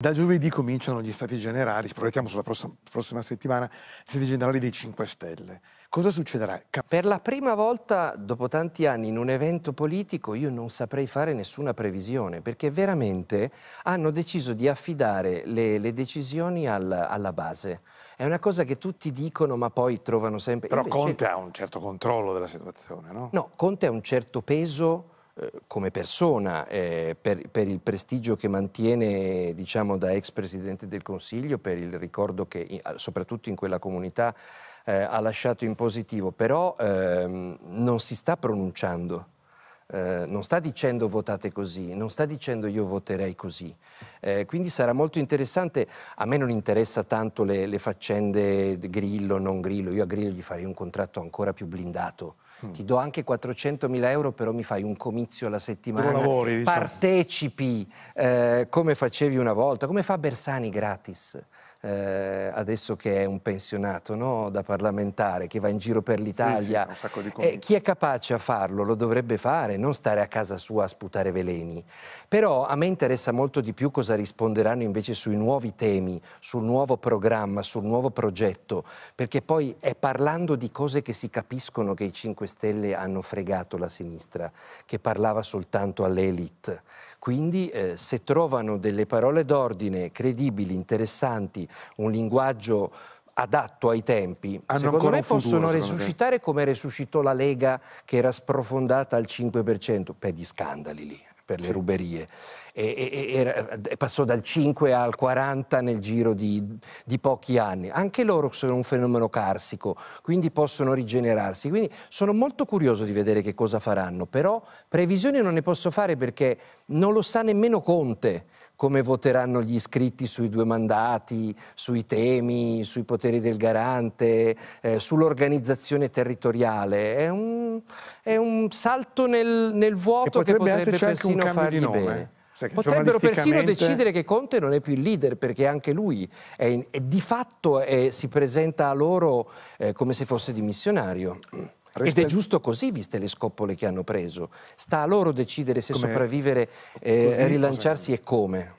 Da giovedì cominciano gli stati generali, proiettiamo sulla prossima, prossima, settimana, gli stati generali dei 5 Stelle. Cosa succederà? Per la prima volta dopo tanti anni in un evento politico io non saprei fare nessuna previsione perché veramente hanno deciso di affidare le, le decisioni al, alla base. È una cosa che tutti dicono ma poi trovano sempre... Però Invece... Conte ha un certo controllo della situazione, no? No, Conte ha un certo peso eh, come persona, eh, per, per, il prestigio che mantiene diciamo, da ex Presidente del Consiglio, per il ricordo che soprattutto in quella comunità eh, ha lasciato in positivo, però ehm, non si sta pronunciando eh, non sta dicendo votate così, non sta dicendo io voterei così. Eh, quindi sarà molto interessante, a me non interessa tanto le, le faccende Grillo, non Grillo, io a Grillo gli farei un contratto ancora più blindato. Mm. Ti do anche 400 mila euro, però mi fai un comizio alla settimana. Lavori, diciamo. Partecipi eh, come facevi una volta, come fa Bersani gratis. Eh, adesso che è un pensionato no? da parlamentare che va in giro per l'Italia, sì, sì, eh, chi è capace a farlo lo dovrebbe fare, non stare a casa sua a sputare veleni. Però a me interessa molto di più cosa risponderanno invece sui nuovi temi, sul nuovo programma, sul nuovo progetto, perché poi è parlando di cose che si capiscono che i 5 Stelle hanno fregato la sinistra, che parlava soltanto alle elite. Quindi eh, se trovano delle parole d'ordine credibili, interessanti, un linguaggio adatto ai tempi, Hanno secondo me futuro, possono secondo resuscitare te. come resuscitò la Lega che era sprofondata al 5% per gli scandali lì per le ruberie. E, e, e, passò dal 5 al 40 nel giro di, di, pochi anni. Anche loro sono un fenomeno carsico, quindi possono rigenerarsi. Quindi sono molto curioso di vedere che cosa faranno, però previsioni non ne posso fare perché non lo sa nemmeno Conte come voteranno gli iscritti sui due mandati, sui temi, sui poteri del garante, eh, sull'organizzazione territoriale. È un è un salto nel, nel vuoto che potrebbe, che potrebbe persino fargli bene. Potrebbero persino decidere che Conte non è più il leader perché anche lui è è di fatto è, si presenta a loro eh, come se fosse dimissionario. Ed è giusto così, viste le scoppole che hanno preso. Sta a loro decidere se come sopravvivere, eh, rilanciarsi e come.